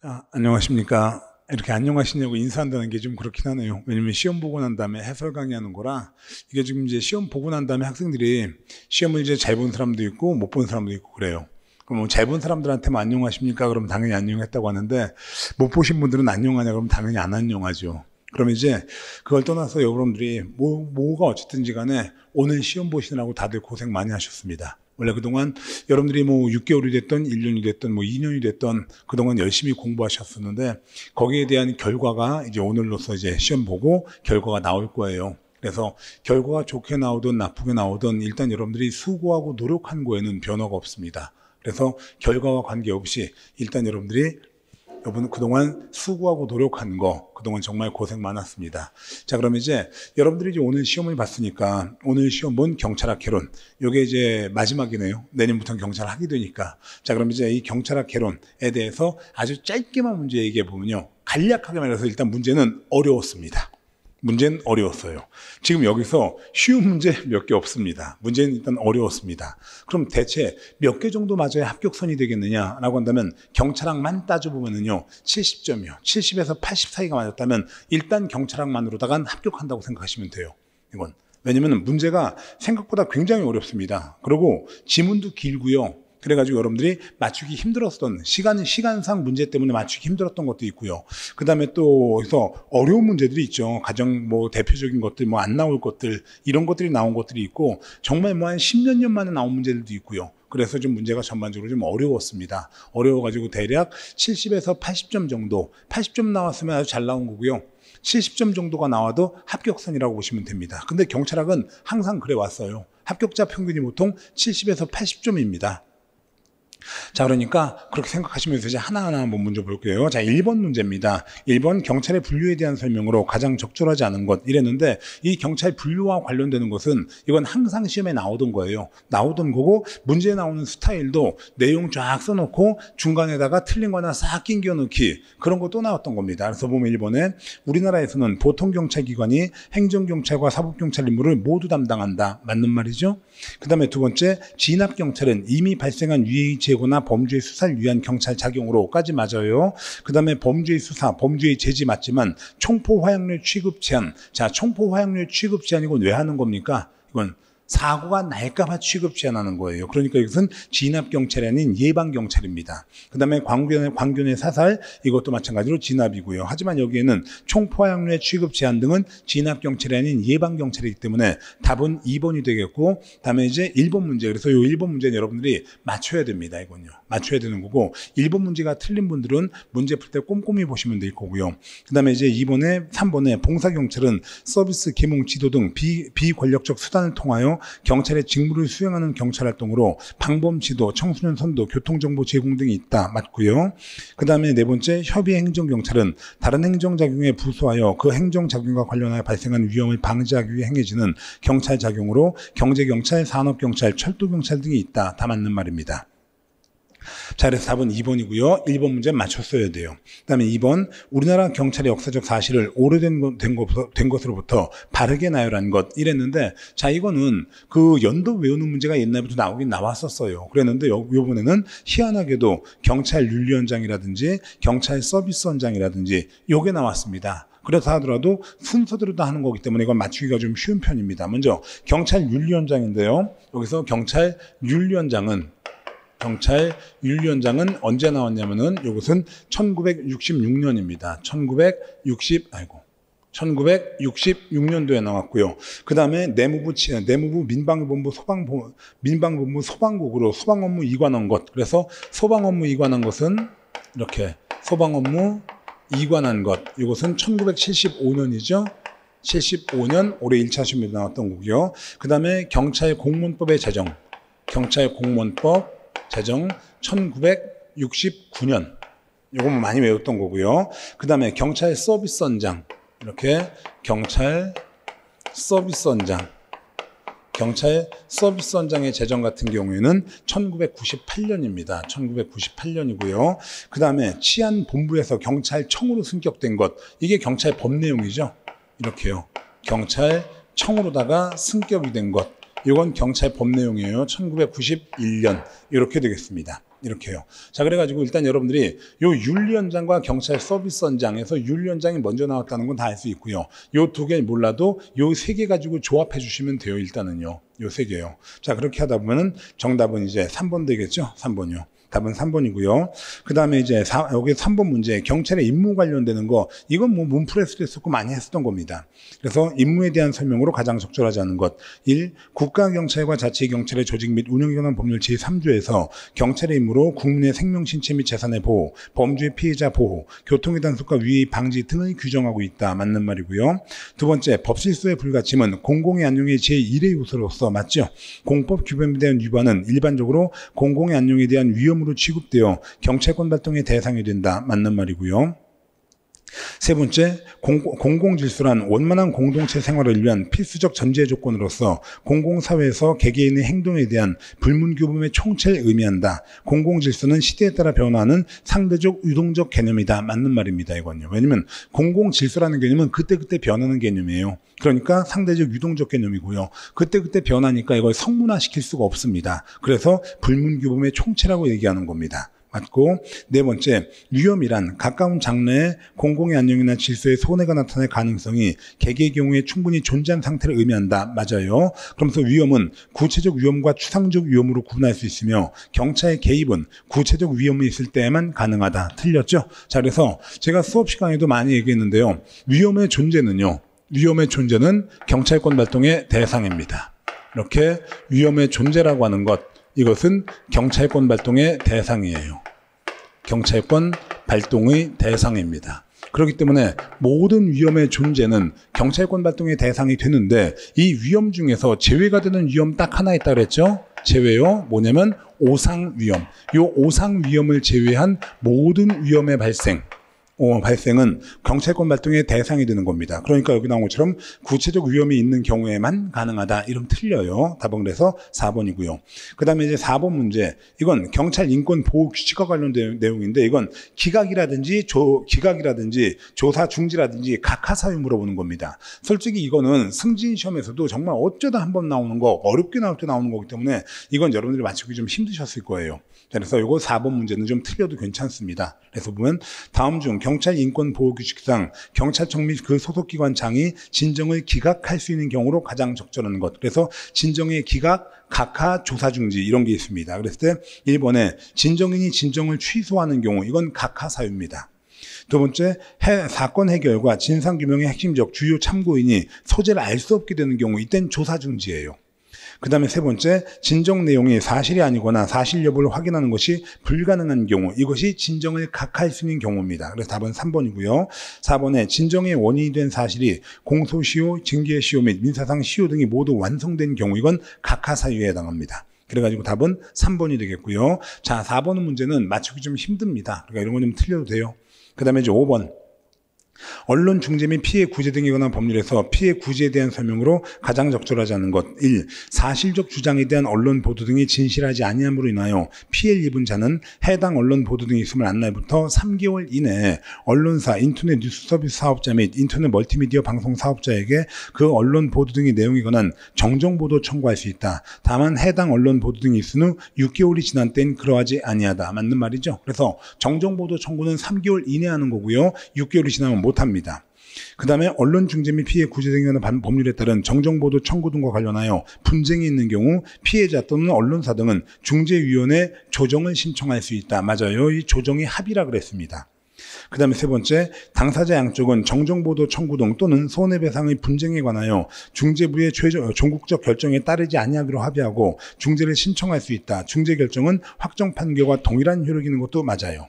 아, 안녕하십니까. 이렇게 안녕하시냐고 인사한다는 게 좀 그렇긴 하네요. 왜냐면 시험 보고 난 다음에 해설 강의하는 거라 이게 지금 이제 시험 보고 난 다음에 학생들이 시험을 이제 잘 본 사람도 있고 못 본 사람도 있고 그래요. 그럼 뭐 잘본 사람들한테만 안녕하십니까? 그럼 당연히 안녕했다고 하는데 못 보신 분들은 안녕하냐? 그럼 당연히 안 안녕하죠. 그럼 이제 그걸 떠나서 여러분들이 뭐, 뭐가 어쨌든지 간에 오늘 시험 보시느라고 다들 고생 많이 하셨습니다. 원래 그동안 여러분들이 뭐 6개월이 됐든 1년이 됐든뭐 2년이 됐든 그동안 열심히 공부하셨었는데 거기에 대한 결과가 이제 오늘로서 이제 시험 보고 결과가 나올 거예요. 그래서 결과가 좋게 나오든 나쁘게 나오든 일단 여러분들이 수고하고 노력한 거에는 변화가 없습니다. 그래서 결과와 관계없이 일단 여러분들이 여러분 그동안 수고하고 노력한 거 그동안 정말 고생 많았습니다. 자, 그러면 이제 여러분들이 이제 오늘 시험을 봤으니까 오늘 시험 본 경찰학개론 이게 이제 마지막이네요. 내년부터 경찰학이 되니까. 자, 그럼 이제 이 경찰학개론에 대해서 아주 짧게만 문제 얘기해 보면요. 간략하게 말해서 일단 문제는 어려웠습니다. 문제는 어려웠어요. 지금 여기서 쉬운 문제 몇 개 없습니다. 문제는 일단 어려웠습니다. 그럼 대체 몇 개 정도 맞아야 합격선이 되겠느냐라고 한다면 경찰학만 따져보면요. 70점이요. 70에서 80 사이가 맞았다면 일단 경찰학만으로다간 합격한다고 생각하시면 돼요. 이건. 왜냐면 문제가 생각보다 굉장히 어렵습니다. 그리고 지문도 길고요. 그래가지고 여러분들이 맞추기 힘들었던 시간 시간상 문제 때문에 맞추기 힘들었던 것도 있고요. 그 다음에 또 그래서 어려운 문제들이 있죠. 가장 뭐 대표적인 것들 뭐 안 나올 것들 이런 것들이 나온 것들이 있고 정말 뭐 한 10년 년 만에 나온 문제들도 있고요. 그래서 좀 문제가 전반적으로 좀 어려웠습니다. 어려워가지고 대략 70에서 80점 정도, 80점 나왔으면 아주 잘 나온 거고요. 70점 정도가 나와도 합격선이라고 보시면 됩니다. 근데 경찰학은 항상 그래 왔어요. 합격자 평균이 보통 70에서 80점입니다. 자, 그러니까 그렇게 생각하시면 되지 하나하나 한번 문제 볼게요. 자, 1번 문제입니다. 1번 경찰의 분류에 대한 설명으로 가장 적절하지 않은 것 이랬는데 이 경찰 분류와 관련되는 것은 이건 항상 시험에 나오던 거예요. 나오던 거고 문제에 나오는 스타일도 내용 쫙 써놓고 중간에다가 틀린 거나 싹 낑겨 넣기 그런 것도 나왔던 겁니다. 그래서 보면 1번에 우리나라에서는 보통 경찰 기관이 행정 경찰과 사법 경찰 임무를 모두 담당한다. 맞는 말이죠? 그다음에 두 번째 진압 경찰은 이미 발생한 위해의 제고나 범죄의 수사를 위한 경찰 작용으로까지 맞아요. 그 다음에 범죄의 수사, 범죄의 제지 맞지만 총포 화약류 취급 제한. 자, 총포 화약류 취급 제한이건왜 하는 겁니까? 이건 사고가 날까봐 취급 제한하는 거예요. 그러니까 이것은 진압 경찰이 아닌 예방 경찰입니다. 그다음에 광균의 광균의 사살 이것도 마찬가지로 진압이고요. 하지만 여기에는 총포항류의 취급 제한 등은 진압 경찰이 아닌 예방 경찰이기 때문에 답은 2번이 되겠고, 다음에 이제 1번 문제. 그래서 이 1번 문제는 여러분들이 맞춰야 됩니다. 이건요. 맞춰야 되는 거고 1번 문제가 틀린 분들은 문제 풀 때 꼼꼼히 보시면 될 거고요. 그다음에 이제 2번에 3번에 봉사 경찰은 서비스 계몽 지도 등 비, 비권력적 수단을 통하여 경찰의 직무를 수행하는 경찰 활동으로 방범 지도, 청소년 선도, 교통 정보 제공 등이 있다. 맞고요. 그다음에 네 번째 협의 행정 경찰은 다른 행정 작용에 부수하여 그 행정 작용과 관련하여 발생한 위험을 방지하기 위해 행해지는 경찰 작용으로 경제 경찰, 산업 경찰, 철도 경찰 등이 있다. 다 맞는 말입니다. 자, 그래서 답은 2번이고요. 1번 문제 맞췄어야 돼요. 그 다음에 2번, 우리나라 경찰의 역사적 사실을 오래된 거, 된, 거, 된 것으로부터 바르게 나열한 것 이랬는데, 자, 이거는 그 연도 외우는 문제가 옛날부터 나오긴 나왔었어요. 그랬는데, 요, 요번에는 희한하게도 경찰 윤리원장이라든지 경찰 서비스원장이라든지 요게 나왔습니다. 그렇다 하더라도 순서대로 다 하는 거기 때문에 이건 맞추기가 좀 쉬운 편입니다. 먼저 경찰 윤리원장인데요. 여기서 경찰 윤리원장은 경찰 윤위원장은 언제 나왔냐면은 이것은 1966년입니다. 1960 아이고 1966년도에 나왔고요. 그 다음에 내무부 치 내무부 민방위본부 소방보 민방본부 소방국으로 소방 업무 이관한 것. 그래서 소방 업무 이관한 것은 이렇게 소방 업무 이관한 것. 이것은 1975년이죠. 75년 올해 1차 시험에 나왔던 거고요. 그 다음에 경찰 공무원법의 제정. 경찰 공무원법 재정 1969년 요거 많이 외웠던 거고요. 그 다음에 경찰 서비스원장 이렇게 경찰 서비스원장 경찰 서비스원장의 재정 같은 경우에는 1998년입니다. 1998년이고요. 그 다음에 치안본부에서 경찰청으로 승격된 것 이게 경찰 법 내용이죠. 이렇게요. 경찰청으로다가 승격이 된 것. 이건 경찰 법 내용이에요. 1991년 이렇게 되겠습니다. 이렇게요. 자 그래가지고 일단 여러분들이 요 윤리원장과 경찰 서비스원장에서 윤리원장이 먼저 나왔다는 건 다 알 수 있고요. 요 두 개 몰라도 요 세 개 가지고 조합해 주시면 돼요. 일단은요. 요 세 개요. 자 그렇게 하다 보면은 정답은 이제 3번 되겠죠. 3번요. 답은 3번이고요. 그 다음에 이제 사, 여기 3번 문제 경찰의 임무 관련되는 거 이건 뭐 문프레스도 했었고 많이 했었던 겁니다. 그래서 임무에 대한 설명으로 가장 적절하지 않은 것 1. 국가경찰과 자치경찰의 조직 및 운영에 관 법률 제3조에서 경찰의 임무로 국민의 생명, 신체 및 재산의 보호, 범죄 피해자 보호, 교통의 단속과 위의 방지 등을 규정하고 있다. 맞는 말이고요. 두 번째 법실수의 불가침은 공공의 안녕의 제1의 요소로서 맞죠. 공법 규범에 대한 위반은 일반적으로 공공의 안녕에 대한 위험 현금으로 취급되어 경찰권 발동의 대상이 된다. 맞는 말이고요. 세 번째, 공공질서란 원만한 공동체 생활을 위한 필수적 전제 조건으로서 공공사회에서 개개인의 행동에 대한 불문규범의 총체를 의미한다. 공공질서는 시대에 따라 변화하는 상대적 유동적 개념이다. 맞는 말입니다. 이건요. 왜냐면 공공질서라는 개념은 그때그때 변하는 개념이에요. 그러니까 상대적 유동적 개념이고요. 그때그때 변하니까 이걸 성문화시킬 수가 없습니다. 그래서 불문규범의 총체라고 얘기하는 겁니다. 맞고 네 번째 위험이란 가까운 장래에 공공의 안녕이나 질서에 손해가 나타날 가능성이 개개의 경우에 충분히 존재한 상태를 의미한다 맞아요 그러면서 위험은 구체적 위험과 추상적 위험으로 구분할 수 있으며 경찰의 개입은 구체적 위험이 있을 때에만 가능하다 틀렸죠 자 그래서 제가 수업 시간에도 많이 얘기했는데요 위험의 존재는요 위험의 존재는 경찰권 발동의 대상입니다 이렇게 위험의 존재라고 하는 것 이것은 경찰권 발동의 대상이에요. 경찰권 발동의 대상입니다. 그렇기 때문에 모든 위험의 존재는 경찰권 발동의 대상이 되는데 이 위험 중에서 제외가 되는 위험 딱 하나 있다 그랬죠? 제외요. 뭐냐면 오상 위험. 이 오상 위험을 제외한 모든 위험의 발생. 발생은 경찰권 발동의 대상이 되는 겁니다. 그러니까 여기 나온 것처럼 구체적 위험이 있는 경우에만 가능하다. 이름 틀려요. 답은 그래서 4번이고요. 그 다음에 이제 4번 문제. 이건 경찰 인권 보호 규칙과 관련된 내용인데 이건 기각이라든지 조, 기각이라든지 조사 중지라든지 각하 사유 물어보는 겁니다. 솔직히 이거는 승진 시험에서도 정말 어쩌다 한 번 나오는 거 어렵게 나올 때 나오는 거기 때문에 이건 여러분들이 맞추기 좀 힘드셨을 거예요. 그래서 이거 4번 문제는 좀 틀려도 괜찮습니다. 그래서 보면 다음 중 경찰 인권 보호 규칙상 경찰청 및 그 소속 기관장이 진정을 기각할 수 있는 경우로 가장 적절한 것. 그래서 진정의 기각 각하 조사 중지 이런 게 있습니다. 그랬을 때 1번에 진정인이 진정을 취소하는 경우 이건 각하 사유입니다. 두 번째, 해, 사건 해결과 진상규명의 핵심적 주요 참고인이 소재를 알 수 없게 되는 경우 이땐 조사 중지예요. 그 다음에 세 번째, 진정 내용이 사실이 아니거나 사실 여부를 확인하는 것이 불가능한 경우, 이것이 진정을 각할 수 있는 경우입니다. 그래서 답은 3번이고요. 4번에 진정의 원인이 된 사실이 공소시효, 징계시효 및 민사상 시효 등이 모두 완성된 경우, 이건 각하 사유에 해당합니다. 그래가지고 답은 3번이 되겠고요. 자, 4번 문제는 맞추기 좀 힘듭니다. 그러니까 이런 거 좀 틀려도 돼요. 그 다음에 이제 5번. 언론 중재 및 피해 구제 등에 관한 법률에서 피해 구제에 대한 설명으로 가장 적절하지 않은 것 1. 사실적 주장에 대한 언론 보도 등이 진실하지 아니함으로 인하여 피해를 입은 자는 해당 언론 보도 등이 있음을 안 날부터 3개월 이내에 언론사, 인터넷 뉴스 서비스 사업자 및 인터넷 멀티미디어 방송 사업자에게 그 언론 보도 등의 내용에 관한 정정 보도 청구할 수 있다. 다만 해당 언론 보도 등이 있은 후 6개월이 지난 때는 그러하지 아니하다. 맞는 말이죠. 그래서 정정 보도 청구는 3개월 이내 하는 거고요. 6개월이 지나면 못합니다. 그 다음에 언론 중재 및 피해 구제 등이라는 법률에 따른 정정보도 청구 등과 관련하여 분쟁이 있는 경우 피해자 또는 언론사 등은 중재위원회 조정을 신청할 수 있다. 맞아요. 이 조정이 합의라 그랬습니다. 그 다음에 세 번째, 당사자 양쪽은 정정보도 청구 등 또는 손해배상의 분쟁에 관하여 중재부의 최저, 종국적 결정에 따르지 아니하기로 합의하고 중재를 신청할 수 있다. 중재 결정은 확정 판결과 동일한 효력이 있는 것도 맞아요.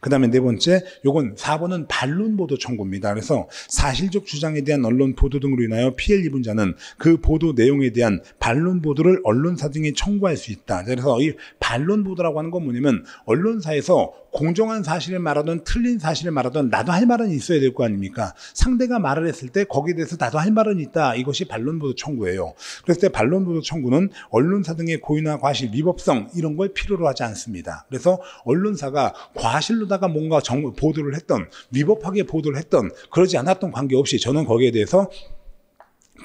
그 다음에 네 번째, 요건 4번은 반론 보도 청구입니다. 그래서 사실적 주장에 대한 언론 보도 등으로 인하여 피해를 입은 자는 그 보도 내용에 대한 반론 보도를 언론사 등에 청구할 수 있다. 그래서 이 반론 보도라고 하는 건 뭐냐면 언론사에서 공정한 사실을 말하든 틀린 사실을 말하든 나도 할 말은 있어야 될 거 아닙니까? 상대가 말을 했을 때 거기에 대해서 나도 할 말은 있다. 이것이 반론 보도 청구예요. 그랬을 때 반론 보도 청구는 언론사 등의 고의나 과실, 위법성 이런 걸 필요로 하지 않습니다. 그래서 언론사가 과실로 하다가 뭔가 정, 보도를 했던 위법하게 보도를 했던 그러지 않았던 관계없이 저는 거기에 대해서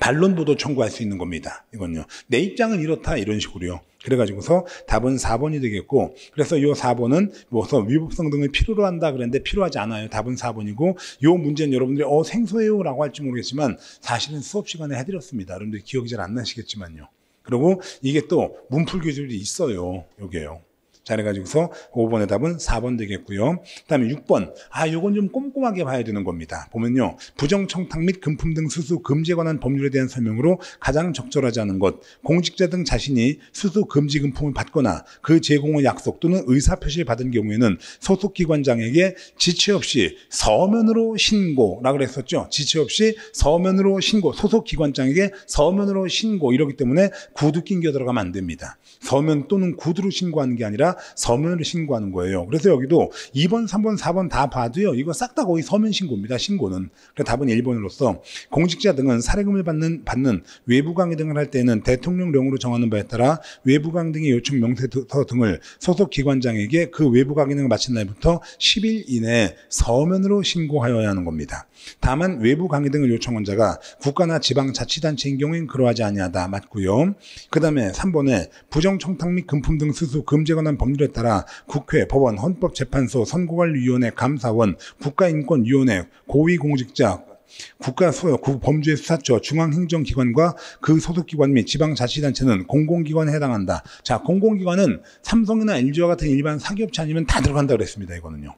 반론 보도 청구할 수 있는 겁니다. 이건요. 내 입장은 이렇다 이런 식으로요. 그래가지고서 답은 4번이 되겠고 그래서 요 4번은 뭐서 위법성 등을 필요로 한다 그랬는데 필요하지 않아요. 답은 4번이고 요 문제는 여러분들이 어 생소해요 라고 할지 모르겠지만 사실은 수업 시간에 해드렸습니다. 여러분들 기억이 잘 안 나시겠지만요. 그리고 이게 또 문풀 기술이 있어요. 여기에요. 잘해가지고서 5번의 답은 4번 되겠고요. 그 다음에 6번. 아, 요건 좀 꼼꼼하게 봐야 되는 겁니다. 보면요. 부정청탁 및 금품 등 수수 금지에 관한 법률에 대한 설명으로 가장 적절하지 않은 것. 공직자 등 자신이 수수 금지 금품을 받거나 그 제공의 약속 또는 의사표시를 받은 경우에는 소속기관장에게 지체 없이 서면으로 신고라고 그랬었죠. 지체 없이 서면으로 신고, 소속기관장에게 서면으로 신고 이러기 때문에 구두 낑겨 들어가면 안 됩니다. 서면 또는 구두로 신고하는 게 아니라 서면으로 신고하는 거예요. 그래서 여기도 2번, 3번, 4번 다 봐도요. 이거 싹 다 거의 서면 신고입니다. 신고는. 그래서 답은 1번으로서 공직자 등은 사례금을 받는 받는 외부 강의 등을 할 때는 대통령령으로 정하는 바에 따라 외부 강의 등의 요청 명세서 등을 소속 기관장에게 그 외부 강의 등을 마친 날부터 10일 이내에 서면으로 신고하여야 하는 겁니다. 다만 외부 강의 등을 요청한 자가 국가나 지방자치단체인 경우엔 그러하지 아니하다 맞고요. 그 다음에 3번에 부정청탁 및 금품 등 수수 금제 관한 법률에 따라 국회, 법원, 헌법재판소, 선고관리위원회, 감사원, 국가인권위원회, 고위공직자, 국가 소요, 범죄수사처, 중앙행정기관과 그 소속기관 및 지방자치단체는 공공기관에 해당한다. 자, 공공기관은 삼성이나 LG와 같은 일반 사기업체 아니면 다 들어간다 그랬습니다. 이거는요.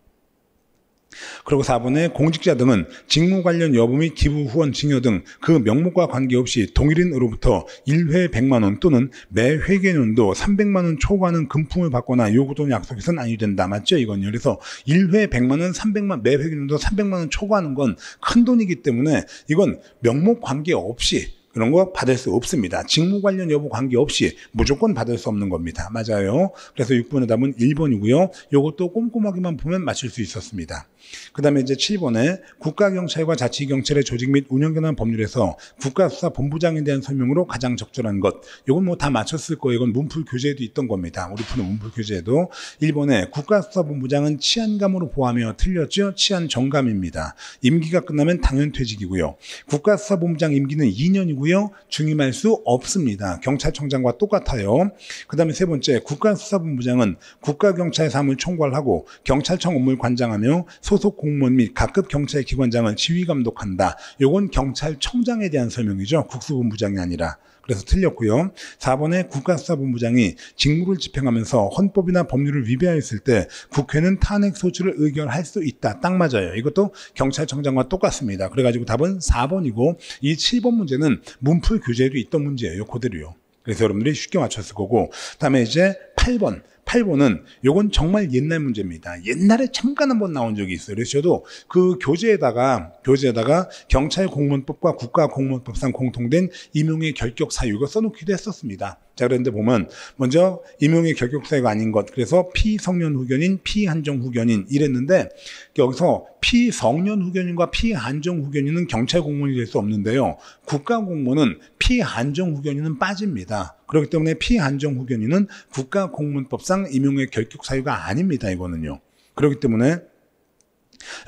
그리고 4번에 공직자 등은 직무 관련 여부 및 기부 후원 증여 등 그 명목과 관계없이 동일인으로부터 1회 100만 원 또는 매 회계년도 300만 원 초과하는 금품을 받거나 요구 또 약속해서는 아니 된다. 맞죠? 이건요. 그래서 1회 100만 원, 300만 매 회계년도 300만 원 초과하는 건 큰 돈이기 때문에 이건 명목 관계없이 그런 거 받을 수 없습니다. 직무 관련 여부 관계없이 무조건 받을 수 없는 겁니다. 맞아요. 그래서 6번의 답은 1번이고요. 요것도 꼼꼼하게만 보면 맞출 수 있었습니다. 그 다음에 이제 7번에 국가경찰과 자치경찰의 조직 및 운영견한 법률에서 국가수사본부장에 대한 설명으로 가장 적절한 것. 요건 뭐 다 맞췄을 거예요. 이건 문풀 교재에도 있던 겁니다. 우리 푸는 문풀 교재에도. 1번에 국가수사본부장은 치안감으로 보하며 틀렸죠? 치안정감입니다. 임기가 끝나면 당연 퇴직이고요. 국가수사본부장 임기는 2년이고요. 무효 중임할 수 없습니다. 경찰청장과 똑같아요. 그 다음에 세 번째 국가수사본부장은 국가경찰 사무를 총괄하고 경찰청 업무를 관장하며 소속 공무원 및 각급 경찰 기관장을 지휘 감독한다. 요건 경찰청장에 대한 설명이죠. 국수본부장이 아니라. 그래서 틀렸고요. 4번에 국가수사본부장이 직무를 집행하면서 헌법이나 법률을 위배하였을 때 국회는 탄핵 소추를 의결할 수 있다. 딱 맞아요. 이것도 경찰청장과 똑같습니다. 그래가지고 답은 4번이고 이 7번 문제는 문풀 규제에도 있던 문제예요. 그대로요. 그래서 여러분들이 쉽게 맞췄을 거고 그다음에 이제 8번 8번은 요건 정말 옛날 문제입니다. 옛날에 잠깐 한번 나온 적이 있어요. 그래서 저도 그 교재에다가 교재에다가 경찰 공무원법과 국가 공무원법상 공통된 임용의 결격 사유 가 써놓기도 했었습니다. 자, 그런데 보면 먼저 임용의 결격사유가 아닌 것, 그래서 피성년 후견인, 피한정 후견인 이랬는데 여기서 피성년 후견인과 피한정 후견인은 경찰 공무원이 될 수 없는데요. 국가 공무원은 피한정 후견인은 빠집니다. 그렇기 때문에 피한정 후견인은 국가 공무원법상 임용의 결격 사유가 아닙니다. 이거는요. 그렇기 때문에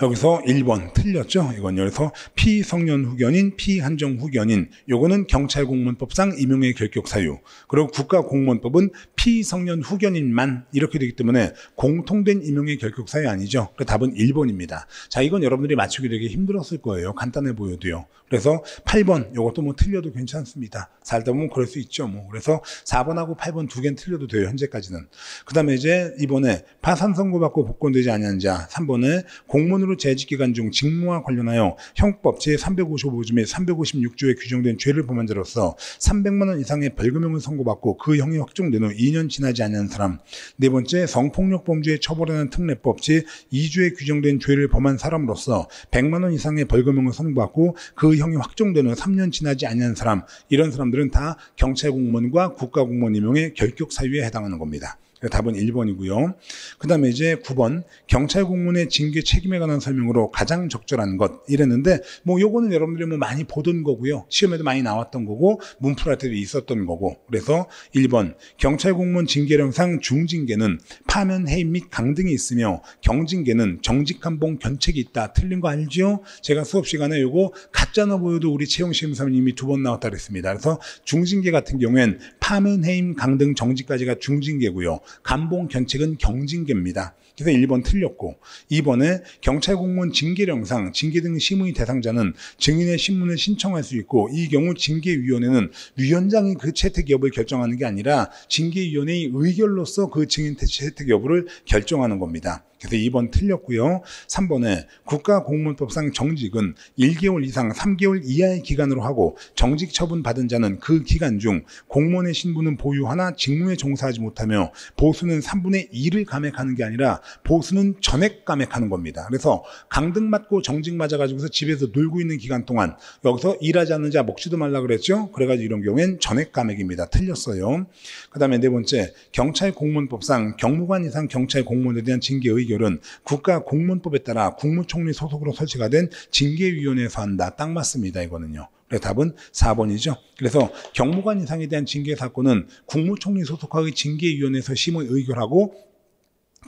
여기서 1번 틀렸죠? 이건 여기서 피성년 후견인, 피한정 후견인 요거는 경찰 공무원법상 임용의 결격 사유 그리고 국가공무원법은 피성년 후견인만 이렇게 되기 때문에 공통된 임용의 결격사유 아니죠. 그 답은 1번입니다. 자, 이건 여러분들이 맞추기 되게 힘들었을 거예요. 간단해 보여도요. 그래서 8번 이것도 뭐 틀려도 괜찮습니다. 살다 보면 그럴 수 있죠. 뭐 그래서 4번하고 8번 두 개는 틀려도 돼요. 현재까지는. 그다음에 이제 이번에 파산 선고받고 복권되지 않은 자 3번에 공무원으로 재직 기간 중 직무와 관련하여 형법 제355조의 356조에 규정된 죄를 범한 자로서 300만 원 이상의 벌금형을 선고받고 그 형이 확정된 후 2년 지나지 않는 사람. 네 번째, 성폭력 범죄에 처벌하는 특례법 제 2조에 규정된 죄를 범한 사람으로서 100만 원 이상의 벌금형을 선고받고 그 형이 확정되는 3년 지나지 않는 사람. 이런 사람들은 다 경찰 공무원과 국가 공무원 임용의 결격 사유에 해당하는 겁니다. 네, 답은 1번이고요. 그 다음에 이제 9번 경찰 공무원의 징계 책임에 관한 설명으로 가장 적절한 것 이랬는데 뭐 요거는 여러분들이 뭐 많이 보던 거고요. 시험에도 많이 나왔던 거고 문풀할 때도 있었던 거고 그래서 1번 경찰 공무원 징계령상 중징계는 파면 해임 및 강등이 있으며 경징계는 정직한봉 견책이 있다. 틀린 거알죠 제가 수업 시간에 요거 가짜나 보여도 우리 채용 시험사님이두 번 나왔다 그랬습니다. 그래서 중징계 같은 경우엔 하멘해임 강등 정지까지가 중징계고요. 감봉 견책은 경징계입니다. 그래서 1번 틀렸고 2번에 경찰 공무원 징계령상 징계 등 심의 대상자는 증인의 신문을 신청할 수 있고 이 경우 징계위원회는 위원장이 그 채택 여부를 결정하는 게 아니라 징계위원회의 의결로서 그 증인 채택 여부를 결정하는 겁니다. 그래서 2번 틀렸고요. 3번에 국가공무원법상 정직은 1개월 이상 3개월 이하의 기간으로 하고 정직 처분 받은 자는 그 기간 중 공무원의 신분은 보유하나 직무에 종사하지 못하며 보수는 3분의 2를 감액하는 게 아니라 보수는 전액 감액하는 겁니다. 그래서 강등 맞고 정직 맞아가지고서 집에서 놀고 있는 기간 동안 여기서 일하지 않는 자 먹지도 말라 그랬죠. 그래가지고 이런 경우엔 전액 감액입니다. 틀렸어요. 그 다음에 네 번째 경찰 공무원법상 경무관 이상 경찰 공무원에 대한 징계 의 의결은 국가 공무원법에 따라 국무총리 소속으로 설치가 된 징계위원회에서 한다. 딱 맞습니다. 이거는요. 그래 답은 4번이죠. 그래서 경무관 이상에 대한 징계 사건은 국무총리 소속하의 징계위원회에서 심의 의결하고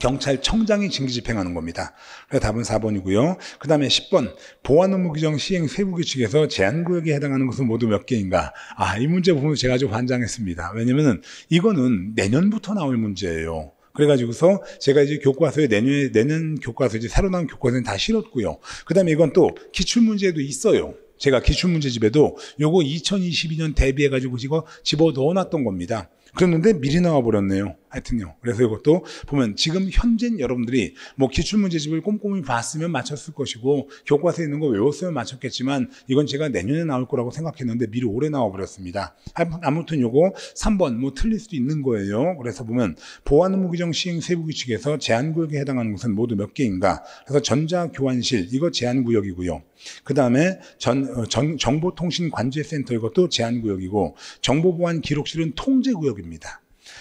경찰청장이 징계 집행하는 겁니다. 그래서 답은 4번이고요. 그 다음에 10번 보안 업무 규정 시행 세부 규칙에서 제한 구역에 해당하는 것은 모두 몇 개인가? 아, 이 문제 보면 제가 좀 환장했습니다. 왜냐면은 이거는 내년부터 나올 문제예요. 그래가지고서 제가 이제 교과서에 내년 내는 교과서 이제 새로 나온 교과서는 다 실었고요. 그다음에 이건 또 기출 문제도 있어요. 제가 기출 문제집에도 요거 2022년 대비해가지고 지금 집어 넣어놨던 겁니다. 그랬는데 미리 나와 버렸네요. 하여튼요. 그래서 이것도 보면 지금 현재 여러분들이 뭐 기출문제집을 꼼꼼히 봤으면 맞췄을 것이고 교과서에 있는 거 외웠으면 맞췄겠지만 이건 제가 내년에 나올 거라고 생각했는데 미리 올해 나와버렸습니다. 아무튼 요거 3번 뭐 틀릴 수도 있는 거예요. 그래서 보면 보안 무기정 시행 세부 규칙에서 제한 구역에 해당하는 곳은 모두 몇 개인가? 그래서 전자 교환실 이거 제한 구역이고요. 그 다음에 전, 어, 정보통신관제센터 이것도 제한 구역이고 정보보안 기록실은 통제 구역입니다.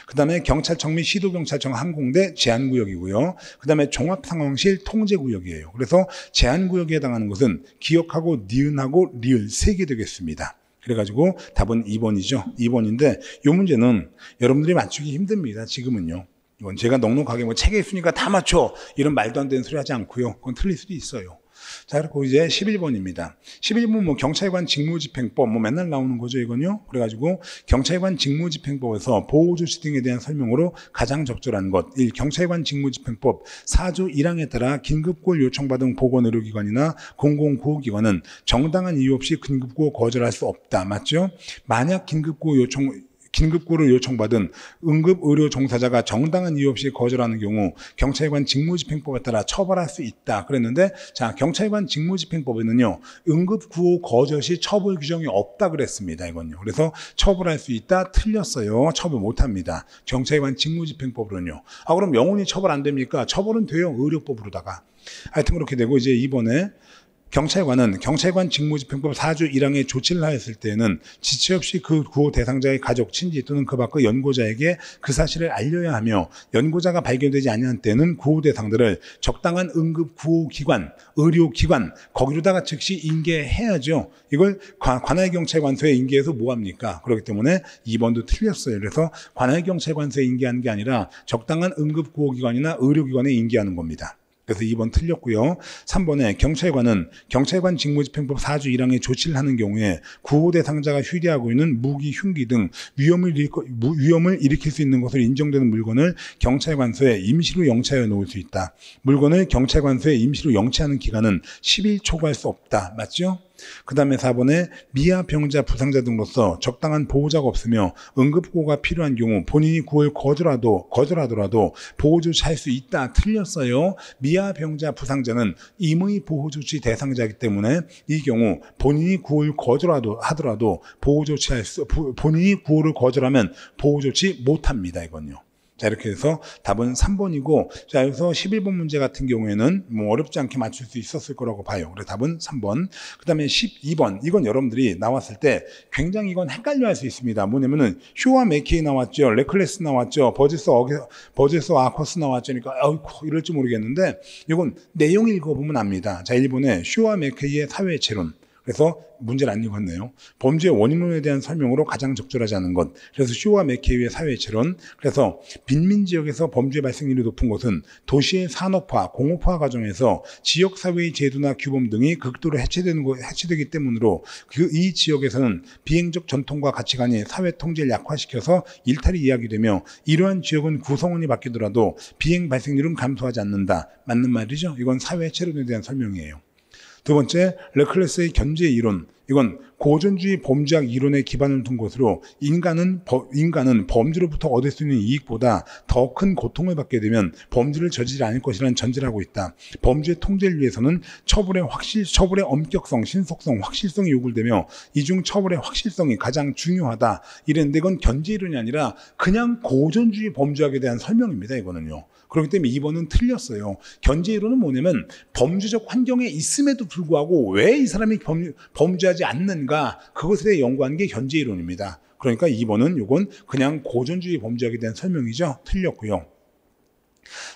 그 다음에 경찰청 및 시도경찰청 항공대 제한구역이고요. 그 다음에 종합상황실 통제구역이에요. 그래서 제한구역에 해당하는 것은 기억하고 니은하고 리을 세 개 되겠습니다. 그래가지고 답은 2번이죠. 2번인데 이 문제는 여러분들이 맞추기 힘듭니다. 지금은요. 이건 제가 넉넉하게 뭐 책에 있으니까 다 맞춰 이런 말도 안 되는 소리 하지 않고요. 그건 틀릴 수도 있어요. 자, 그리고 이제 11번입니다. 11번 뭐 경찰관 직무집행법 뭐 맨날 나오는 거죠, 이건요. 그래가지고 경찰관 직무집행법에서 보호조치 등에 대한 설명으로 가장 적절한 것. 1. 경찰관 직무집행법 4조 1항에 따라 긴급구호 요청받은 보건의료기관이나 공공구호기관은 정당한 이유 없이 긴급구호 거절할 수 없다. 맞죠? 만약 긴급구호 요청 긴급구를 요청받은 응급의료 종사자가 정당한 이유 없이 거절하는 경우 경찰관 직무집행법에 따라 처벌할 수 있다 그랬는데 자 경찰관 직무집행법에는요 응급구호 거절 시 처벌 규정이 없다 그랬습니다 이건요 그래서 처벌할 수 있다 틀렸어요 처벌 못합니다 경찰관 직무집행법으로는요 아 그럼 영원히 처벌 안 됩니까 처벌은 돼요 의료법으로다가 하여튼 그렇게 되고 이제 이번에 경찰관은 경찰관 직무집행법 4주 1항에 조치를 하였을 때에는 지체 없이 그 구호 대상자의 가족, 친지 또는 그 밖의 연고자에게 그 사실을 알려야 하며 연고자가 발견되지 않는 한 때는 구호 대상들을 적당한 응급 구호 기관, 의료 기관 거기로다가 즉시 인계해야죠. 이걸 관할 경찰관서에 인계해서 뭐 합니까? 그렇기 때문에 2번도 틀렸어요. 그래서 관할 경찰관서에 인계하는 게 아니라 적당한 응급 구호 기관이나 의료 기관에 인계하는 겁니다. 그래서 2번 틀렸고요. 3번에 경찰관은 경찰관 직무집행법 4주 1항에 조치를 하는 경우에 구호 대상자가 휴대하고 있는 무기, 흉기 등 위험을, 일으 위험을 일으킬 수 있는 것을 인정되는 물건을 경찰관서에 임시로 영치하여 놓을 수 있다. 물건을 경찰관서에 임시로 영치하는 기간은 10일 초과할 수 없다. 맞죠? 그 다음에 4번에 미아병자 부상자 등으로서 적당한 보호자가 없으며 응급구호가 필요한 경우 본인이 구호를 거절하도, 거절하더라도 보호조치할 수 있다 틀렸어요. 미아병자 부상자는 임의 보호조치 대상자이기 때문에 이 경우 본인이 구호를 거절하도 하더라도 보호조치할 수 본인이 구호를 거절하면 보호조치 못합니다 이건요. 자, 이렇게 해서 답은 3번이고, 자, 여기서 11번 문제 같은 경우에는 뭐 어렵지 않게 맞출 수 있었을 거라고 봐요. 그래서 답은 3번. 그 다음에 12번. 이건 여러분들이 나왔을 때 굉장히 이건 헷갈려 할수 있습니다. 뭐냐면은 쇼와 메케이 나왔죠. 레클레스 나왔죠. 버즈스 어게, 버즈스 아커스 나왔죠. 그러니까, 어이쿠, 이럴 지 모르겠는데, 이건 내용 읽어보면 압니다. 자, 일본의 쇼와 메케이의 사회체론. 그래서 문제를 안 읽었네요. 범죄의 원인론에 대한 설명으로 가장 적절하지 않은 것. 그래서 쇼와 맥케이의 사회 체론. 그래서 빈민 지역에서 범죄 발생률이 높은 곳은 도시의 산업화, 공업화 과정에서 지역 사회의 제도나 규범 등이 극도로 해체되는 해체되기 때문으로 그 이 지역에서는 비행적 전통과 가치관이 사회 통제를 약화시켜서 일탈이 이야기되며 이러한 지역은 구성원이 바뀌더라도 비행 발생률은 감소하지 않는다. 맞는 말이죠? 이건 사회 체론에 대한 설명이에요. 두 번째, 레클레스의 견제 이론. 이건 고전주의 범죄학 이론에 기반을 둔 것으로 인간은 인간은 범죄로부터 얻을 수 있는 이익보다 더 큰 고통을 받게 되면 범죄를 저지르지 않을 것이라는 전제를 하고 있다. 범죄 통제를 위해서는 처벌의 확실 처벌의 엄격성, 신속성, 확실성이 요구되며 이 중 처벌의 확실성이 가장 중요하다. 이랬는데 이건 견제 이론이 아니라 그냥 고전주의 범죄학에 대한 설명입니다. 이거는요. 그렇기 때문에 2번은 틀렸어요. 견제 이론은 뭐냐면 범죄적 환경에 있음에도 불구하고 왜 이 사람이 범, 범죄하지 않는가 이론가 그것에 대해 연구한 게 견제 이론입니다. 그러니까 2번은 이건 그냥 고전주의 범죄학에 대한 설명이죠. 틀렸고요.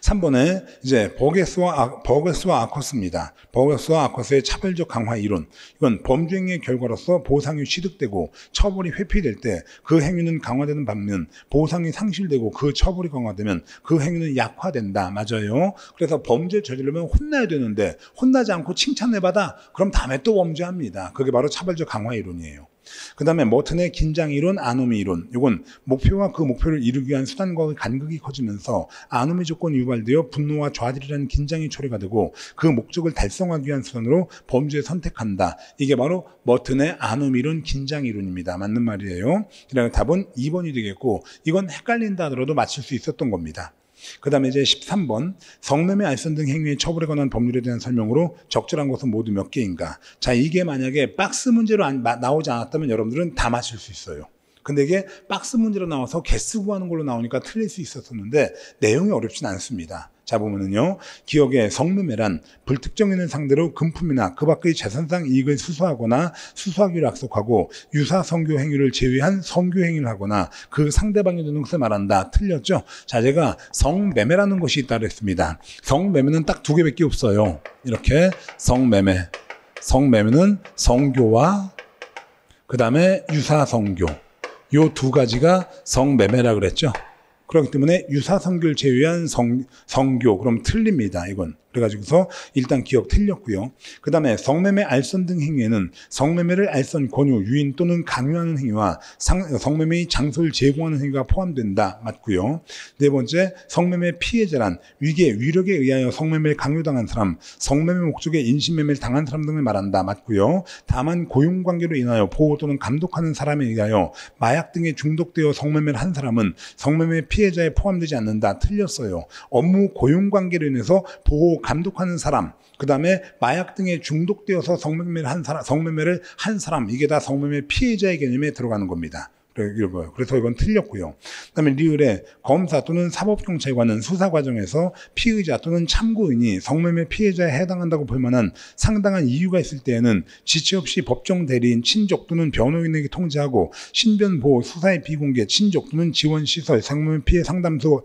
3번에 이제 버게스와, 아, 버거스와 아커스입니다. 버게스와 아커스의 차별적 강화 이론. 이건 범죄행위의 결과로서 보상이 취득되고 처벌이 회피될 때 그 행위는 강화되는 반면 보상이 상실되고 그 처벌이 강화되면 그 행위는 약화된다. 맞아요. 그래서 범죄 저지르면 혼나야 되는데 혼나지 않고 칭찬해받아. 그럼 다음에 또 범죄합니다. 그게 바로 차별적 강화 이론이에요. 그 다음에 머튼의 긴장 이론, 아노미 이론. 이건 목표와 그 목표를 이루기 위한 수단과 간극이 커지면서 아노미 조건이 유발되어 분노와 좌절이라는 긴장이 초래가 되고 그 목적을 달성하기 위한 수단으로 범죄에 선택한다. 이게 바로 머튼의 아노미 이론, 긴장 이론입니다. 맞는 말이에요. 그다음 답은 2번이 되겠고 이건 헷갈린다 하더라도 맞출 수 있었던 겁니다. 그 다음에 이제 13번 성매매 알선 등 행위의 처벌에 관한 법률에 대한 설명으로 적절한 것은 모두 몇 개인가 자 이게 만약에 박스 문제로 안, 나오지 않았다면 여러분들은 다 맞출 수 있어요 근데 이게 박스 문제로 나와서 개수 구하는 걸로 나오니까 틀릴 수 있었었는데 내용이 어렵진 않습니다. 자 보면은요 기억에 성매매란 불특정 인을 상대로 금품이나 그 밖의 재산상 이익을 수수하거나 수수하기를 약속하고 유사 성교 행위를 제외한 성교 행위를 하거나 그 상대방이 주는 것을 말한다 틀렸죠 자 제가 성매매라는 것이 있다 그랬습니다 성매매는 딱 두 개밖에 없어요 이렇게 성매매 성매매는 성교와 그 다음에 유사 성교 요두 가지가 성매매라 그랬죠. 그렇기 때문에 유사성교를 제외한 성, 성교, 그럼 틀립니다. 이건. 그래가지고서 일단 기억 틀렸고요. 그 다음에 성매매 알선 등 행위에는 성매매를 알선 권유, 유인 또는 강요하는 행위와 상, 성매매의 장소를 제공하는 행위가 포함된다. 맞고요. 네 번째, 성매매 피해자란 위계, 위력에 의하여 성매매를 강요당한 사람, 성매매 목적에 인신매매를 당한 사람 등을 말한다. 맞고요. 다만 고용관계로 인하여 보호 또는 감독하는 사람에 의하여 마약 등에 중독되어 성매매를 한 사람은 성매매 피해자에 포함되지 않는다. 틀렸어요. 업무 고용관계로 인해서 보호 감독하는 사람, 그 다음에 마약 등에 중독되어서 성매매를 한 사람, 성매매를 한 사람, 이게 다 성매매 피해자의 개념에 들어가는 겁니다. 이런 네, 거예요. 그래서 이건 틀렸고요. 그다음에 리을에 검사 또는 사법경찰관은 수사 과정에서 피의자 또는 참고인이 성매매 피해자에 해당한다고 볼 만한 상당한 이유가 있을 때에는 지체 없이 법정 대리인 친족 또는 변호인에게 통지하고 신변 보호 수사의 비공개 친족 또는 지원 시설 성매매 피해 상담소의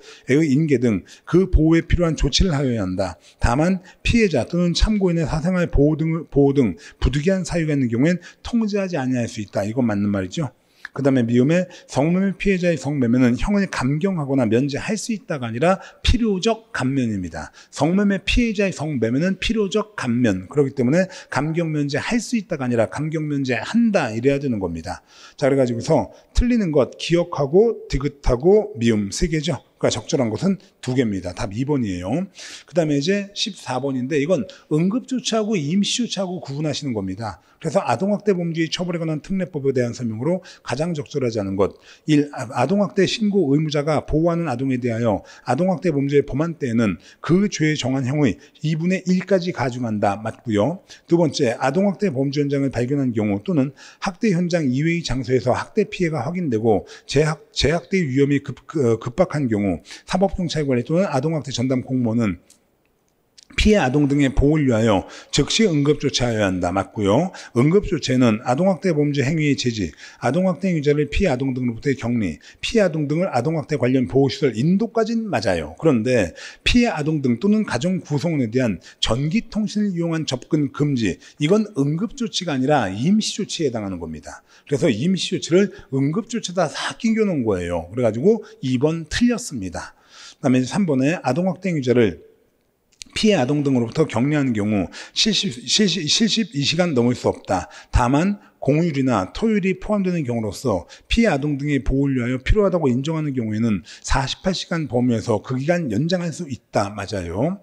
인계 등 그 보호에 필요한 조치를 하여야 한다. 다만 피해자 또는 참고인의 사생활 보호 등 보호 등 부득이한 사유가 있는 경우엔 통지하지 아니할 수 있다. 이건 맞는 말이죠. 그 다음에 미움의 성매매 피해자의 성매매는 형을 감경하거나 면제할 수 있다가 아니라 필요적 감면입니다. 성매매 피해자의 성매매는 필요적 감면. 그렇기 때문에 감경 면제할 수 있다가 아니라 감경 면제한다 이래야 되는 겁니다. 자 그래가지고서 틀리는 것 기억하고 디귿하고 미음 세 개죠. 그러니까 적절한 것은 두 개입니다. 답 2번이에요. 그 다음에 이제 14번인데 이건 응급조치하고 임시조치하고 구분하시는 겁니다. 그래서 아동학대 범죄의 처벌에 관한 특례법에 대한 설명으로 가장 적절하지 않은 것. 1. 아동학대 신고 의무자가 보호하는 아동에 대하여 아동학대 범죄의 범한 때에는 그 죄에 정한 형의 2분의 1까지 가중한다. 맞고요. 두 번째, 아동학대 범죄 현장을 발견한 경우 또는 학대 현장 이외의 장소에서 학대 피해가 확인되고 재학, 재학대 위험이 급, 그, 급박한 경우 사법경찰관이 또는 아동학대 전담 공무원은 피해 아동 등의 보호를 위하여 즉시 응급조치하여야 한다. 맞고요. 응급조치는 아동학대 범죄 행위의 제지, 아동학대 유자를 피해 아동 등으로부터의 격리, 피해 아동 등을 아동학대 관련 보호시설 인도까지는 맞아요. 그런데 피해 아동 등 또는 가정 구성원에 대한 전기통신을 이용한 접근 금지, 이건 응급조치가 아니라 임시조치에 해당하는 겁니다. 그래서 임시조치를 응급조치다 다 끼겨놓은 거예요. 그래가지고 2번 틀렸습니다. 그 다음에 3번에 아동학대 행위자를 피해 아동 등으로부터 격리한 경우 70, 70, 72시간 넘을 수 없다. 다만 공휴일이나 토요일이 포함되는 경우로서 피해 아동 등의 보호를 위하여 필요하다고 인정하는 경우에는 48시간 범위에서 그 기간 연장할 수 있다. 맞아요.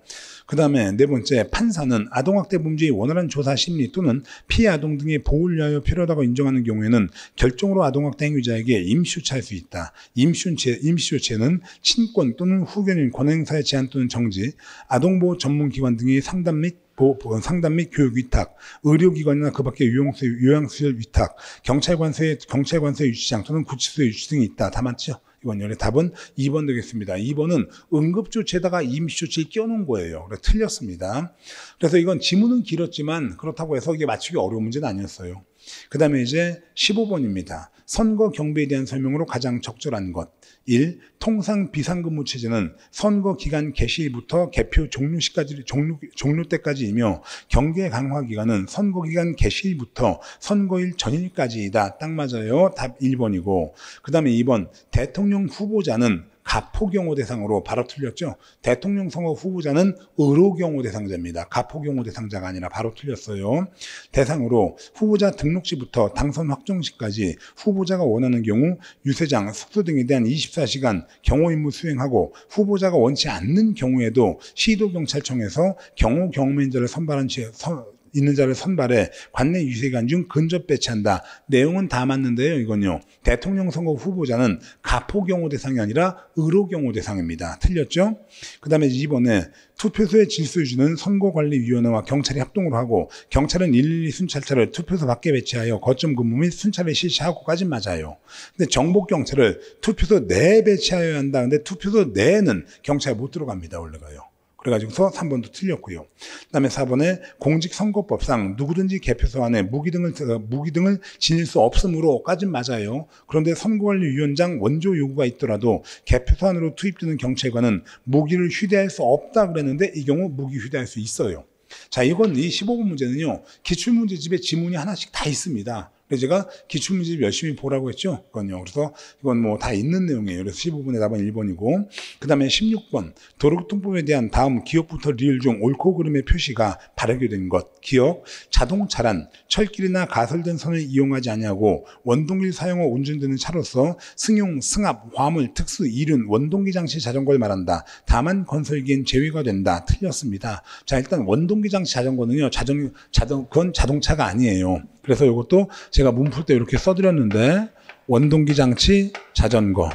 그 다음에 네 번째 판사는 아동학대 범죄의 원활한 조사 심리 또는 피해 아동 등의 보호를 위하여 필요하다고 인정하는 경우에는 결정으로 아동학대 행위자에게 임시조치할수 있다. 임시조치 임시유치는 친권 또는 후견인 권행사의 제한 또는 정지, 아동보호 전문기관 등의 상담 및 보건 상담 및 교육 위탁, 의료기관이나 그 밖의 유양수 요양수실 위탁, 경찰관서의, 경찰관서의 유치장 또는 구치소의 유치 등이 있다. 다 맞죠? 이번 연의 답은 2번 되겠습니다. 2번은 응급조치에다가 임시조치를 끼워놓은 거예요. 그래서 틀렸습니다. 그래서 이건 지문은 길었지만 그렇다고 해서 이게 맞추기 어려운 문제는 아니었어요. 그 다음에 이제 15번입니다. 선거 경비에 대한 설명으로 가장 적절한 것. 1. 통상 비상근무 체제는 선거 기간 개시부터 개표 종료시까지 종료, 종료 때까지이며 경계 강화 기간은 선거 기간 개시부터 선거일 전일까지이다. 딱 맞아요. 답 1번이고 그다음에 2번 대통령 후보자는 가포경호 대상으로 바로 틀렸죠. 대통령 선거 후보자는 의료경호 대상자입니다. 가포경호 대상자가 아니라 바로 틀렸어요. 대상으로 후보자 등록시부터 당선 확정시까지 후보자가 원하는 경우 유세장, 숙소 등에 대한 24 24시간 경호 임무 수행하고 후보자가 원치 않는 경우에도 시도경찰청에서 경호 경매인자를 선발한 지, 서, 있는 자를 선발해 관내 유세관 중 근접 배치한다. 내용은 다 맞는데요. 이건요. 대통령 선거 후보자는 가포 경호 대상이 아니라 의로 경호 대상입니다. 틀렸죠? 그 다음에 이번에 투표소의 질서유지는 선거관리위원회와 경찰이 합동으로 하고 경찰은 112 순찰차를 투표소 밖에 배치하여 거점 근무 및 순찰을 실시하고까지 맞아요. 근데 정복 경찰을 투표소 내에 배치하여야 한다. 근데 투표소 내에는 경찰 못 들어갑니다. 원래가요. 그래가지고서 3번도 틀렸고요. 그다음에 4번에 공직선거법상 누구든지 개표소 안에 무기 등을 어, 무기 등을 지닐 수 없으므로까지 맞아요. 그런데 선거관리위원장 원조 요구가 있더라도 개표소 안으로 투입되는 경찰관은 무기를 휴대할 수 없다 그랬는데 이 경우 무기 휴대할 수 있어요. 자, 이건 이 15번 문제는요. 기출문제집에 지문이 하나씩 다 있습니다. 그래서 제가 기출문제 열심히 보라고 했죠. 그건요. 그래서 이건 뭐 다 있는 내용이에요. 그래서 15번의 답은 1번이고 그 다음에 16번 도로교통법에 대한 다음 기업부터 리을 중 옳고 그름의 표시가 다르게 된 것, 기억, 자동차란 철길이나 가설된 선을 이용하지 아니하고 원동기 사용 후 운전되는 차로서 승용, 승합, 화물, 특수, 이륜, 원동기 장치 자전거를 말한다. 다만 건설기엔 제외가 된다. 틀렸습니다. 자 일단 원동기 장치 자전거는요. 자전, 자동 그건 자동차가 아니에요. 그래서 이것도 제가 문풀 때 이렇게 써드렸는데 원동기 장치 자전거,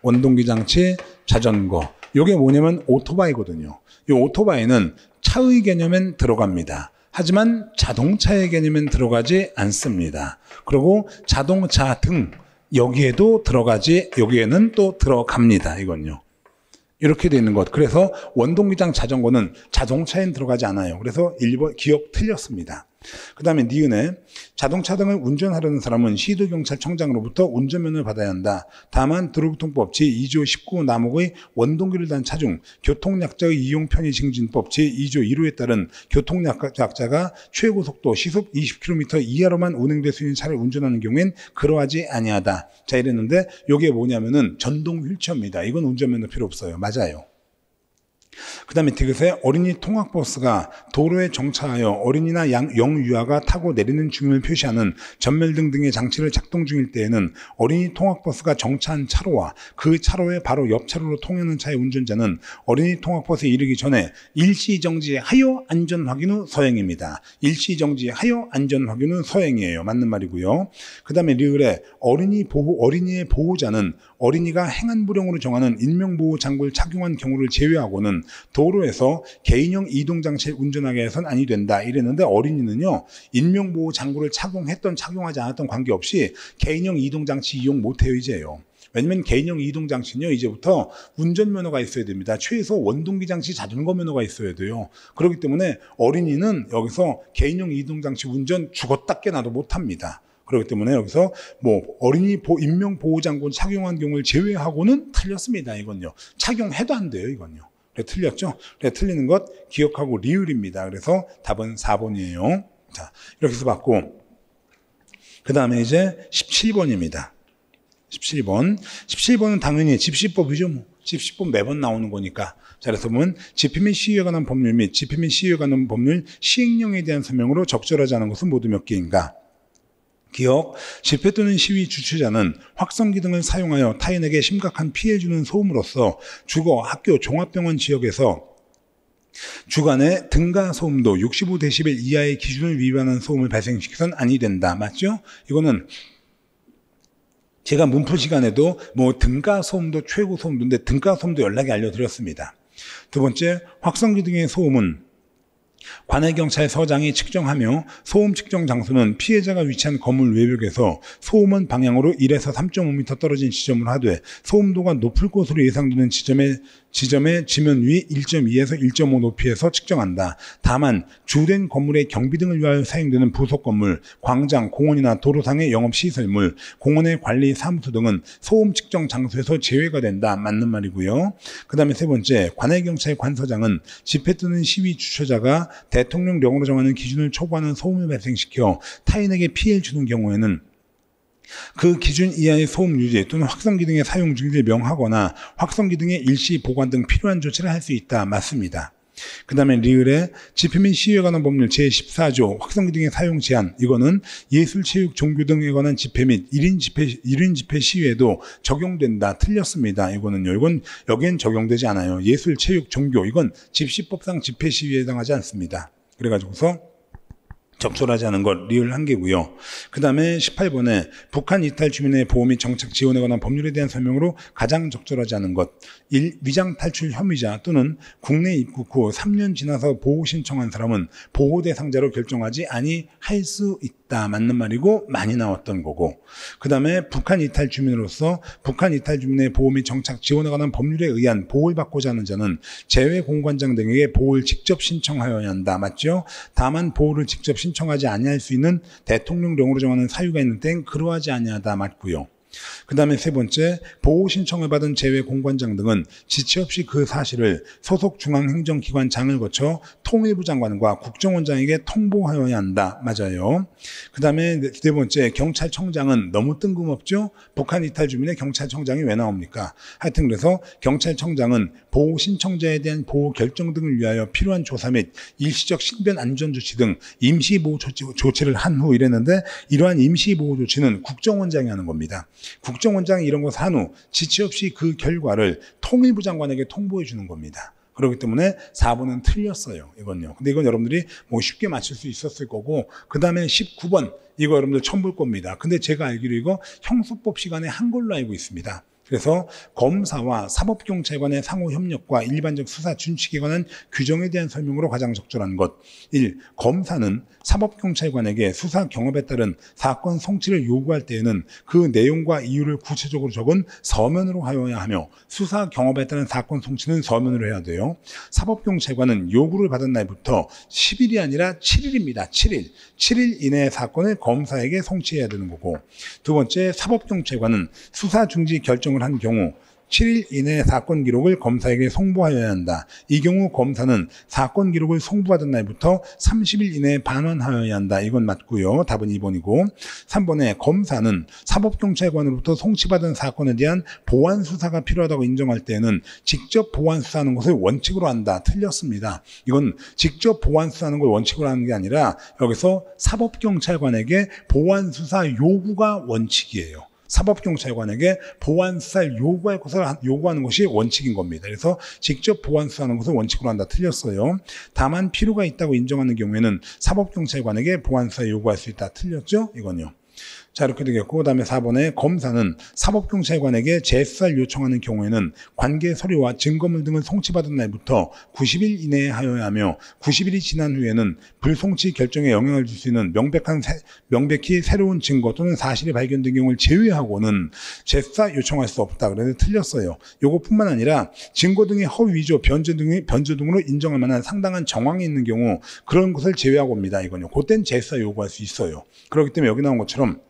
원동기 장치 자전거. 이게 뭐냐면 오토바이거든요. 이 오토바이는 차의 개념엔 들어갑니다. 하지만 자동차의 개념엔 들어가지 않습니다. 그리고 자동차 등 여기에도 들어가지 여기에는 또 들어갑니다. 이건요. 이렇게 되어 있는 것. 그래서 원동기장 자전거는 자동차엔 들어가지 않아요. 그래서 1번 기억 틀렸습니다. 그 다음에 니은에 자동차 등을 운전하려는 사람은 시도경찰청장으로부터 운전면허를 받아야 한다. 다만 도로교통법 제2조 19 남옥의 원동기를 단 차 중 교통약자의 이용 편의 증진법 제2조 1호에 따른 교통약자가 최고속도 시속 20km 이하로만 운행될 수 있는 차를 운전하는 경우엔 그러하지 아니하다. 자 이랬는데 이게 뭐냐면은 전동 휠체어입니다. 이건 운전면허 필요 없어요. 맞아요. 그 다음에 그것에 어린이 통학버스가 도로에 정차하여 어린이나 양, 영유아가 타고 내리는 중임을 표시하는 전멸등 등의 장치를 작동 중일 때에는 어린이 통학버스가 정차한 차로와 그 차로의 바로 옆 차로로 통하는 차의 운전자는 어린이 통학버스에 이르기 전에 일시정지하여 안전 확인 후 서행입니다. 일시정지하여 안전 확인 후 서행이에요. 맞는 말이고요. 그 다음에 리을에 어린이 보호, 어린이의 보호자는 어린이가 행안부령으로 정하는 인명보호 장구를 착용한 경우를 제외하고는 도로에서 개인용 이동장치를 운전하게 해선 아니 된다 이랬는데 어린이는요 인명보호 장구를 착용했던 착용하지 않았던 관계없이 개인용 이동장치 이용 못해요 이제요. 왜냐면 개인용 이동 장치는요 이제부터 운전 면허가 있어야 됩니다. 최소 원동기 장치 자전거 면허가 있어야 돼요. 그렇기 때문에 어린이는 여기서 개인용 이동 장치 운전 죽었다 깨나도 못합니다. 그렇기 때문에 여기서 뭐 어린이 보, 인명보호장군 착용한 경우를 제외하고는 틀렸습니다. 이건요. 착용해도 안 돼요. 이건요. 그래, 틀렸죠? 그래, 틀리는 것 기억하고 리을입니다. 그래서 답은 4번이에요. 자, 이렇게 해서 봤고. 그 다음에 이제 17번입니다. 17번. 17번은 당연히 집시법이죠. 뭐. 집시법 매번 나오는 거니까. 자, 그래서 보면 집회 및 시위에 관한 법률 및 집회 및 시위에 관한 법률 시행령에 대한 설명으로 적절하지 않은 것은 모두 몇 개인가? 기억, 집회 또는 시위 주최자는 확성기 등을 사용하여 타인에게 심각한 피해 주는 소음으로써 주거, 학교, 종합병원 지역에서 주간의 등가 소음도 65데시벨 이하의 기준을 위반한 소음을 발생시켜선 아니 된다. 맞죠? 이거는 제가 문풀 시간에도 뭐 등가 소음도 최고 소음도인데 등가 소음도 연락이 알려드렸습니다. 두 번째, 확성기 등의 소음은 관해경찰서장이 측정하며 소음 측정 장소는 피해자가 위치한 건물 외벽에서 소음은 방향으로 1에서 3.5m 떨어진 지점을 하되 소음도가 높을 것으로 예상되는 지점에 지점의 지면 위 1.2에서 1.5 높이에서 측정한다. 다만 주된 건물의 경비 등을 위하여 사용되는 부속 건물, 광장, 공원이나 도로상의 영업 시설물, 공원의 관리 사무소 등은 소음 측정 장소에서 제외가 된다. 맞는 말이고요. 그다음에 세 번째, 관할경찰 관서장은 집회 또는 시위 주최자가 대통령령으로 정하는 기준을 초과하는 소음을 발생시켜 타인에게 피해를 주는 경우에는 그 기준 이하의 소음 유지 또는 확성기 등의 사용 중지를 명하거나 확성기 등의 일시 보관 등 필요한 조치를 할 수 있다. 맞습니다. 그 다음에 리을의 집회 및 시위에 관한 법률 제14조 확성기 등의 사용 제한 이거는 예술, 체육, 종교 등에 관한 집회 및 1인 집회, 1인 집회 시위에도 적용된다 틀렸습니다 이거는요 이건 여긴 적용되지 않아요 예술, 체육, 종교 이건 집시법상 집회 시위에 해당하지 않습니다 그래가지고서 적절하지 않은 것 리을 한계고요그 다음에 18번에 북한 이탈 주민의 보험이정착 지원에 관한 법률에 대한 설명으로 가장 적절하지 않은 것 1. 위장 탈출 혐의자 또는 국내 입국 후 3년 지나서 보호 신청한 사람은 보호 대상자로 결정하지 아니할 수 있다 맞는 말이고 많이 나왔던 거고 그 다음에 북한 이탈 주민으로서 북한 이탈 주민의 보험이정착 지원에 관한 법률에 의한 보호를 받고자 하는 자는 재외 공관장 등에게 보호를 직접 신청하여야 한다 맞죠? 다만 보호를 직접 신청 신청하지 아니할 수 있는 대통령령으로 정하는 사유가 있는 땐 그러하지 아니하다 맞고요. 그 다음에 세 번째, 보호 신청을 받은 재외 공관장 등은 지체 없이 그 사실을 소속 중앙행정기관장을 거쳐 통일부 장관과 국정원장에게 통보하여야 한다. 맞아요. 그 다음에 네, 네 번째, 경찰청장은 너무 뜬금없죠? 북한 이탈 주민의 경찰청장이 왜 나옵니까? 하여튼 그래서 경찰청장은 보호 신청자에 대한 보호 결정 등을 위하여 필요한 조사 및 일시적 신변 안전 조치 등 임시보호 조치, 조치를 한 후 이랬는데 이러한 임시보호 조치는 국정원장이 하는 겁니다. 국정원장 이런 이거 산후 지체 없이 그 결과를 통일부 장관에게 통보해 주는 겁니다. 그렇기 때문에 4번은 틀렸어요. 이건요. 근데 이건 여러분들이 뭐 쉽게 맞출 수 있었을 거고, 그 다음에 19번, 이거 여러분들 처음 볼 겁니다. 근데 제가 알기로 이거 형수법 시간에 한 걸로 알고 있습니다. 그래서 검사와 사법경찰관의 상호 협력과 일반적 수사 준칙에 관한 규정에 대한 설명으로 가장 적절한 것. 1. 검사는 사법경찰관에게 수사 경험에 따른 사건 송치를 요구할 때에는 그 내용과 이유를 구체적으로 적은 서면으로 하여야 하며 수사 경험에 따른 사건 송치는 서면으로 해야 돼요. 사법경찰관은 요구를 받은 날부터 10일이 아니라 7일입니다. 7일. 7일 이내의 사건을 검사에게 성취해야 되는 거고 두 번째 사법경찰관은 수사 중지 결정을 한 경우 7일 이내에 사건 기록을 검사에게 송부하여야 한다. 이 경우 검사는 사건 기록을 송부받은 날부터 30일 이내에 반환하여야 한다. 이건 맞고요. 답은 2번이고 3번에 검사는 사법경찰관으로부터 송치받은 사건에 대한 보완 수사가 필요하다고 인정할 때는 직접 보완 수사하는 것을 원칙으로 한다. 틀렸습니다. 이건 직접 보완 수사하는 걸 원칙으로 하는 게 아니라 여기서 사법경찰관에게 보완 수사 요구가 원칙이에요. 사법경찰관에게 보안수사를 요구할 것을 요구하는 것이 원칙인 겁니다. 그래서 직접 보안수사하는 것을 원칙으로 한다 틀렸어요. 다만 필요가 있다고 인정하는 경우에는 사법경찰관에게 보안수사 요구할 수 있다 틀렸죠? 이건요. 자, 이렇게 되겠고, 그 다음에 4번에 검사는 사법경찰관에게 재수사를 요청하는 경우에는 관계 서류와 증거물 등을 송치받은 날부터 90일 이내에 하여야 하며 90일이 지난 후에는 불송치 결정에 영향을 줄 수 있는 명백한, 세, 명백히 새로운 증거 또는 사실이 발견된 경우를 제외하고는 재수사 요청할 수 없다. 그래서 틀렸어요. 요것뿐만 아니라 증거 등의 허위 위조, 변조 등의 변조 등으로 인정할 만한 상당한 정황이 있는 경우 그런 것을 제외하고입니다. 이건요. 그땐 재수사 요구할 수 있어요. 그렇기 때문에 여기 나온 것처럼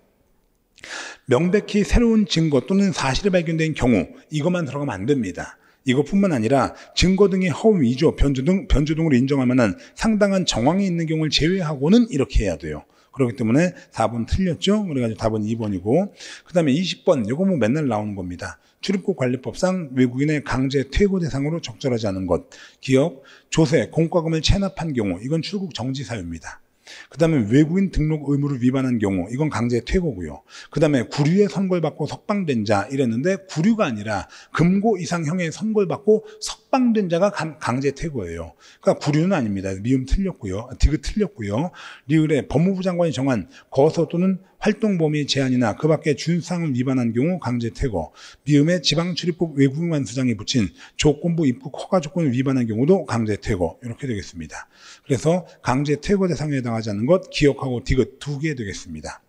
명백히 새로운 증거 또는 사실이 발견된 경우 이것만 들어가면 안 됩니다. 이것뿐만 아니라 증거 등의 허위 위조, 변조 등 변조 등으로 인정하면은 상당한 정황이 있는 경우를 제외하고는 이렇게 해야 돼요. 그렇기 때문에 4번 틀렸죠. 그래가지고 답은 2번이고 그다음에 20번 요거 뭐 맨날 나오는 겁니다. 출입국 관리법상 외국인의 강제 퇴거 대상으로 적절하지 않은 것, 기업, 조세, 공과금을 체납한 경우 이건 출국 정지 사유입니다. 그 다음에 외국인 등록 의무를 위반한 경우 이건 강제 퇴거고요. 그 다음에 구류에 선고받고 석방된 자 이랬는데 구류가 아니라 금고 이상 형에 선고받고 석방된 자가 강제 퇴거예요. 그러니까 구류는 아닙니다. 미음 틀렸고요. 디귿 틀렸고요. 리을에 법무부 장관이 정한 거서 또는 활동 범위 제한이나 그 밖의 준상을 위반한 경우 강제 퇴거, 미음에 지방출입국 외국인 관수장이 붙인 조건부 입국 허가 조건을 위반한 경우도 강제 퇴거 이렇게 되겠습니다. 그래서 강제 퇴거 대상에 해당하지 않는 것 기억하고 디귿 두 개 되겠습니다.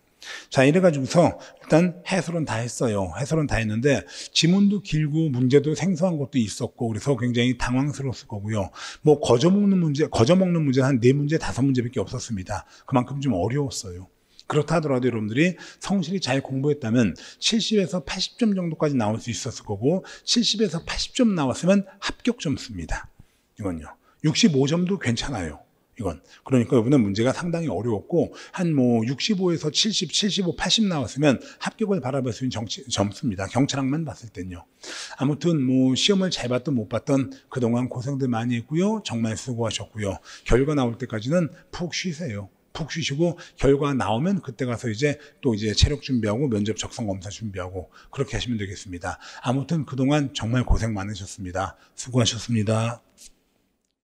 자, 이래가지고서 일단 해설은 다 했어요. 해설은 다 했는데 지문도 길고 문제도 생소한 것도 있었고 그래서 굉장히 당황스러웠을 거고요. 뭐 거저먹는 문제, 거저먹는 문제는 한 네 문제, 다섯 문제밖에 없었습니다. 그만큼 좀 어려웠어요. 그렇다 하더라도 여러분들이 성실히 잘 공부했다면 70에서 80점 정도까지 나올 수 있었을 거고 70에서 80점 나왔으면 합격 점수입니다. 이건요. 65점도 괜찮아요. 이건. 그러니까 여분은 문제가 상당히 어려웠고, 한 뭐 65에서 70, 75, 80 나왔으면 합격을 바라볼 수 있는 정치, 점수입니다. 경찰학만 봤을 땐요. 아무튼 뭐 시험을 잘 봤든 못 봤든 그동안 고생들 많이 했고요. 정말 수고하셨고요. 결과 나올 때까지는 푹 쉬세요. 푹 쉬시고 결과 나오면 그때 가서 이제 또 이제 체력 준비하고 면접 적성 검사 준비하고 그렇게 하시면 되겠습니다. 아무튼 그동안 정말 고생 많으셨습니다. 수고하셨습니다.